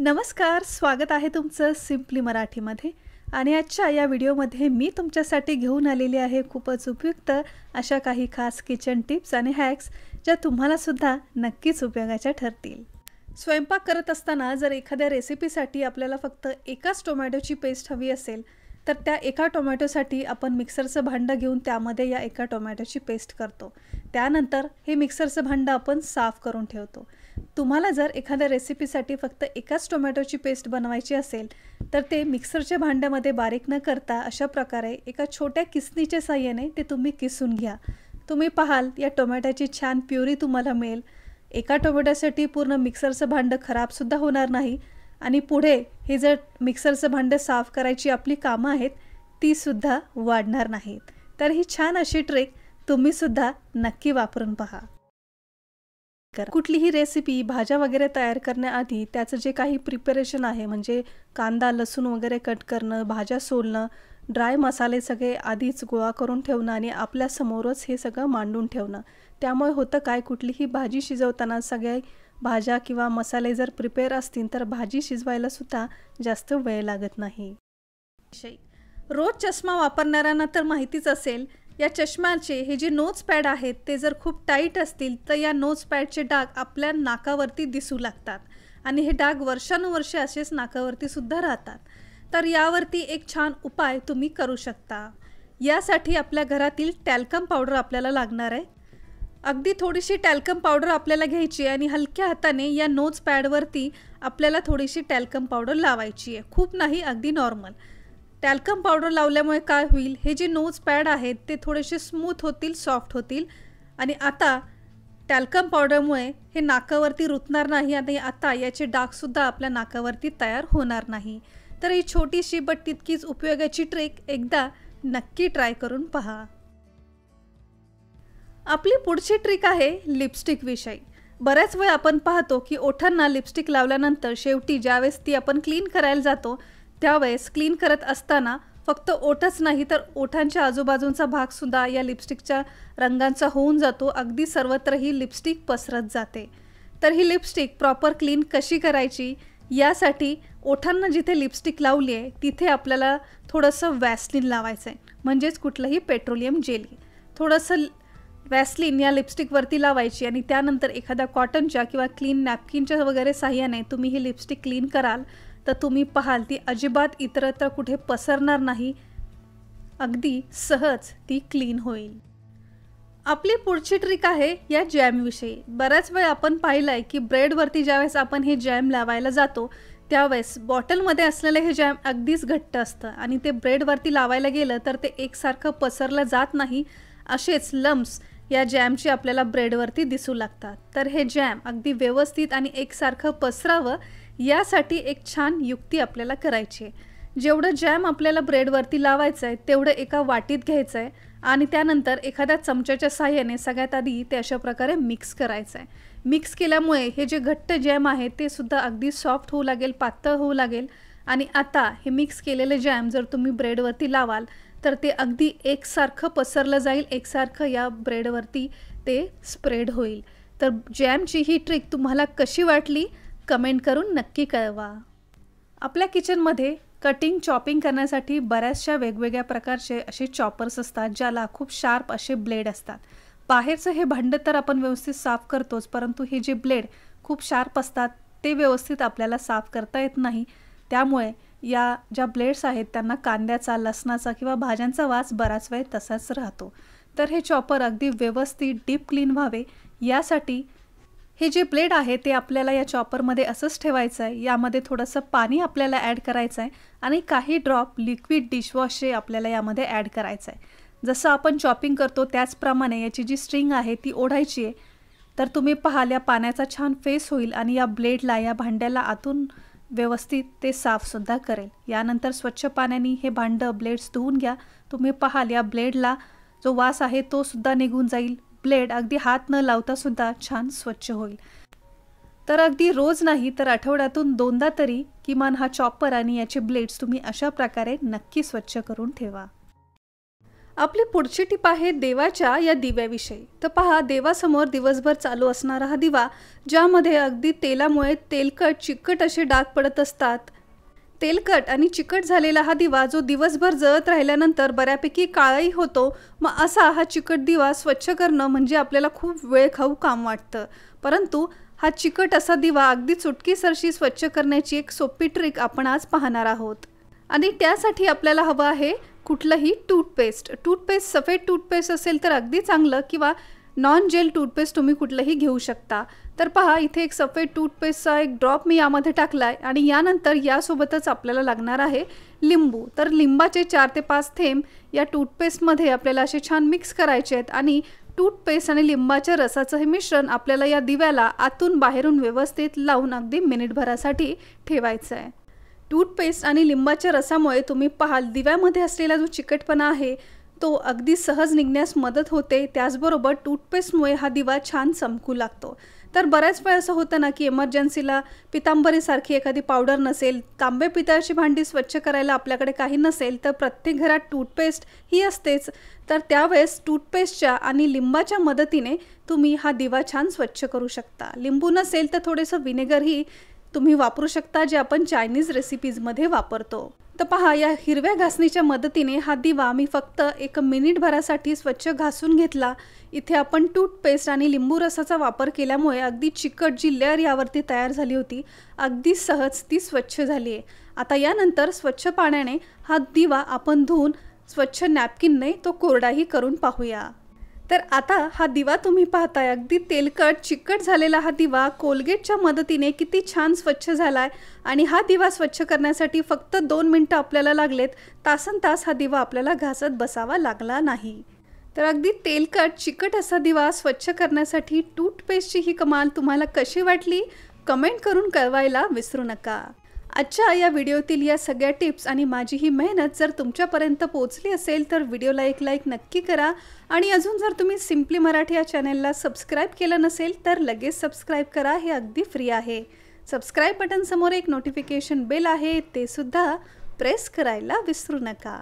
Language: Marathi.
नमस्कार स्वागत आहे तुमचं सिम्पली मराठीमध्ये आणि आजच्या या व्हिडिओमध्ये मी तुमच्यासाठी घेऊन आलेली आहे खूपच उपयुक्त अशा काही खास किचन टिप्स आणि हॅक्स ज्या तुम्हालासुद्धा नक्कीच उपयोगाच्या ठरतील स्वयंपाक करत असताना जर एखाद्या रेसिपीसाठी आपल्याला फक्त एकाच टोमॅटोची पेस्ट हवी असेल तर त्या एका टोमॅटोसाठी आपण मिक्सरचं भांडं घेऊन त्यामध्ये या एका टोमॅटोची पेस्ट करतो त्यानंतर हे मिक्सरचं भांडं आपण साफ करून ठेवतो तुम्हाला जर एखाद्या रेसिपीसाठी फक्त एकाच टोमॅटोची पेस्ट बनवायची असेल तर ते मिक्सरच्या भांड्यामध्ये बारीक न करता अशा प्रकारे एका छोट्या किसणीच्या साह्याने ते तुम्ही किसून घ्या तुम्ही पाहाल या टोमॅटोची छान प्युरी तुम्हाला मिळेल एका टोमॅटोसाठी पूर्ण मिक्सरचं भांडं खराबसुद्धा होणार नाही आणि पुढे हे जर मिक्सरचं भांडं साफ करायची आपली कामं आहेत तीसुद्धा वाढणार नाहीत तर ही छान अशी ट्रिक तुम्हीसुद्धा नक्की वापरून पहा कुठलीही रेसिपी भाज्या वगैरे तयार करण्याआधी त्याचं जे काही प्रिपरेशन आहे म्हणजे कांदा लसूण वगैरे कट करणं भाज्या सोलणं ड्राय मसाले सगळे आधीच गोळा करून ठेवणं आणि आपल्यासमोरच हे सगळं मांडून ठेवणं त्यामुळे होतं काय कुठलीही भाजी शिजवताना सगळे भाज्या किंवा मसाले जर प्रिपेअर असतील तर भाजी शिजवायलासुद्धा जास्त वेळ लागत नाही रोज चष्मा वापरणाऱ्यांना तर माहितीच असेल या चष्म्याचे हे जे नोज पॅड आहेत ते जर खूप टाईट असतील तर या नोज पॅडचे डाग आपल्या नाकावरती दिसू लागतात आणि हे डाग वर्षानुवर्षे असेच नाकावरती सुद्धा राहतात तर यावरती एक छान उपाय तुम्ही करू शकता यासाठी आपल्या घरातील टॅल्कम पावडर आपल्याला लागणार आहे अगदी थोडीशी टॅल्कम पावडर आपल्याला घ्यायची आहे आणि हलक्या हाताने या नोज पॅडवरती आपल्याला थोडीशी टॅल्कम पावडर लावायची आहे खूप नाही अगदी नॉर्मल टॅल्कम पावडर लावल्यामुळे काय होईल हे जे नोज पॅड आहेत ते थोडेसे स्मूथ होतील सॉफ्ट होतील आणि आता टॅल्कम पावडरमुळे हे नाकावरती रुतणार नाही आणि आता याचे डागसुद्धा आपल्या नाकावरती तयार होणार नाही तर ही छोटीशी बट तितकीच उपयोगाची ट्रिक एकदा नक्की ट्राय करून पहा आपली पुढची ट्रिक आहे लिपस्टिक बऱ्याच वेळ आपण पाहतो की ओठांना लिपस्टिक लावल्यानंतर शेवटी ज्यावेळेस ती आपण क्लीन करायला जातो त्यावेळेस क्लीन करत असताना फक्त ओठच नाही तर ओठांच्या आजूबाजूंचा भागसुद्धा या लिपस्टिकच्या रंगांचा होऊन जातो अगदी सर्वत्र ही लिपस्टिक पसरत जाते तर ही लिपस्टिक प्रॉपर क्लीन कशी करायची यासाठी ओठांना जिथे लिपस्टिक लावली आहे तिथे आपल्याला थोडंसं वॅसलिन लावायचं आहे म्हणजेच कुठलंही पेट्रोलियम जेली थोडंसं वॅसलिन या लिपस्टिकवरती लावायची आणि त्यानंतर एखाद्या कॉटनच्या किंवा क्लीन नॅपकिनच्या वगैरे साहाय्याने तुम्ही ही लिपस्टिक क्लीन कराल तर तुम्ही पाहाल ती अजिबात इतरत्र कुठे पसरणार नाही अगदी सहज ती क्लीन होईल आपली पुढची ट्रिक आहे या जॅमविषयी बऱ्याच वेळ आपण पाहिलं आहे की ब्रेडवरती ज्यावेळेस आपण हे जॅम लावायला जातो त्यावेळेस बॉटलमध्ये असलेलं हे जॅम अगदीच घट्ट असतं आणि ते ब्रेडवरती लावायला गेलं तर ते एकसारखं पसरलं जात नाही असेच लम्स या जॅमची आपल्याला ब्रेडवरती दिसू लागतात तर हे जॅम अगदी व्यवस्थित आणि एकसारखं पसरावं यासाठी एक छान युक्ती आपल्याला करायची आहे जेवढं जॅम आपल्याला ब्रेडवरती लावायचं आहे तेवढं एका वाटीत घ्यायचं आहे आणि त्यानंतर एखाद्या चमच्याच्या साह्याने सगळ्यात आधी ते अशा प्रकारे मिक्स करायचं आहे मिक्स केल्यामुळे हे जे घट्ट जॅम आहे ते सुद्धा अगदी सॉफ्ट होऊ लागेल पातळ होऊ लागेल आणि आता हे मिक्स केलेले जॅम जर तुम्ही ब्रेडवरती लावाल तर ते अगदी एकसारखं पसरलं जाईल एकसारखं या ब्रेडवरती ते स्प्रेड होईल तर जॅमची ही ट्रिक तुम्हाला कशी वाटली कमेंट करून नक्की कळवा आपल्या किचनमध्ये कटिंग चॉपिंग करण्यासाठी बऱ्याचशा वेगवेगळ्या प्रकारचे असे चॉपर्स असतात ज्याला खूप शार्प असे ब्लेड असतात बाहेरचं हे भांडं तर आपण व्यवस्थित साफ करतोच परंतु हे जे ब्लेड खूप शार्प असतात ते व्यवस्थित आपल्याला साफ करता येत नाही त्यामुळे या ज्या ब्लेड्स आहेत त्यांना कांद्याचा लसणाचा किंवा भाज्यांचा वास बराच वेळ तसाच राहतो तर हे चॉपर अगदी व्यवस्थित डीप क्लीन व्हावे यासाठी हे जे ब्लेड आहे ते आपल्याला या चॉपरमध्ये असंच ठेवायचं आहे यामध्ये थोडंसं पाणी आपल्याला ॲड करायचं आहे आणि काही ड्रॉप लिक्विड डिशवॉश हे आपल्याला यामध्ये ॲड करायचं आहे जसं आपण चॉपिंग करतो त्याचप्रमाणे याची जी स्ट्रिंग आहे ती ओढायची आहे तर तुम्ही पाहाल या पाण्याचा छान फेस होईल आणि या ब्लेडला या भांड्याला आतून व्यवस्थित ते साफसुद्धा करेल यानंतर स्वच्छ पाण्याने हे भांडं ब्लेड्स धुवून घ्या तुम्ही पाहाल या ब्लेडला जो वास आहे तो सुद्धा निघून जाईल ब्लेड अगदी हात न लावता सुद्धा छान स्वच्छ होईल तर अगदी रोज नाही तर आठवड्यातून दोनदा तरी किमान हा चॉपर आणि याचे ब्लेड्स तुम्ही अशा प्रकारे नक्की स्वच्छ करून ठेवा आपली पुढची टीप आहे देवाच्या या दिव्याविषयी तर पहा देवासमोर दिवसभर चालू असणारा हा दिवा ज्यामध्ये अगदी तेलामुळे तेलकट चिकट असे डाग पडत असतात तेलकट आणि चिकट झालेला हा दिवा जो दिवसभर जळत राहिल्यानंतर बऱ्यापैकी काळाही होतो मग असा हा चिकट दिवा स्वच्छ करणं म्हणजे आपल्याला खूप वेळ खाऊ काम वाटतं परंतु हा चिकट असा दिवा अगदी चुटकीसरशी स्वच्छ करण्याची एक सोपी ट्रिक आपण आज पाहणार आहोत आणि त्यासाठी आपल्याला हवं आहे कुठलंही टूथपेस्ट टूथपेस्ट सफेद टूथपेस्ट असेल तर अगदी चांगलं किंवा नॉन जेल टूथपेस्ट तुम्ही कुठलंही घेऊ शकता तर पहा इथे एक सफेद टूथपेस्टचा एक ड्रॉप मी यामध्ये टाकला आहे आणि यानंतर यासोबतच आपल्याला लागणार आहे लिंबू तर लिंबाचे चार ते पाच थेंब या टूथपेस्टमध्ये आपल्याला असे छान मिक्स करायचे आहेत आणि टूथपेस्ट आणि लिंबाच्या रसाचं हे मिश्रण आपल्याला या दिव्याला आतून बाहेरून व्यवस्थित लावून अगदी मिनिटभरासाठी ठेवायचं आहे टूथपेस्ट आणि लिंबाच्या रसामुळे तुम्ही पाहाल दिव्यामध्ये असलेला जो चिकटपणा आहे तो अगदी सहज निघण्यास मदत होते त्याचबरोबर टूथपेस्टमुळे हा दिवा छान चमकू लागतो तर बऱ्याच वेळ असं होतं ना की इमर्जन्सीला पितांबरीसारखी एखादी पावडर नसेल तांबे पितळाची भांडी स्वच्छ करायला आपल्याकडे काही नसेल तर प्रत्येक घरात टूथपेस्ट ही असतेच तर त्यावेळेस टूथपेस्टच्या आणि लिंबाच्या मदतीने तुम्ही हा दिवा छान स्वच्छ करू शकता लिंबू नसेल तर थोडंसं व्हिनेगरही तुम्ही वापरू शकता जे आपण चायनीज रेसिपीजमध्ये वापरतो तर पहा या हिरव्या घासणीच्या मदतीने हा दिवा मी फक्त एक मिनिटभरासाठी स्वच्छ घासून घेतला इथे आपण टूथपेस्ट आणि लिंबू रसाचा वापर केल्यामुळे अगदी चिकट जी लेअर यावरती तयार झाली होती अगदी सहज ती स्वच्छ झाली आहे आता यानंतर स्वच्छ पाण्याने हा दिवा आपण धुवून स्वच्छ नॅपकिनने तो कोरडाही करून पाहूया तर आता हा दिवा तुम्ही पाहताय अगदी तेलकट चिकट झालेला हा दिवा कोलगेटच्या मदतीने किती छान स्वच्छ झाला आहे आणि हा दिवा स्वच्छ करण्यासाठी फक्त दोन मिनटं आपल्याला लागलेत तासन तास हा दिवा आपल्याला घासत बसावा लागला नाही तर अगदी तेलकट चिकट असा दिवा स्वच्छ करण्यासाठी टूथपेस्टची ही कमाल तुम्हाला कशी वाटली कमेंट करून कळवायला विसरू नका आजच्या या व्हिडिओतील या सगळ्या टिप्स आणि माझी ही मेहनत जर तुमच्यापर्यंत पोहोचली असेल तर व्हिडिओला एक लाईक नक्की करा आणि अजून जर तुम्ही सिम्पली मराठी या चॅनलला सबस्क्राईब केलं नसेल तर लगेच सबस्क्राईब करा हे अगदी फ्री आहे सबस्क्राईब बटनसमोर एक नोटिफिकेशन बेल आहे ते सुद्धा प्रेस करायला विसरू नका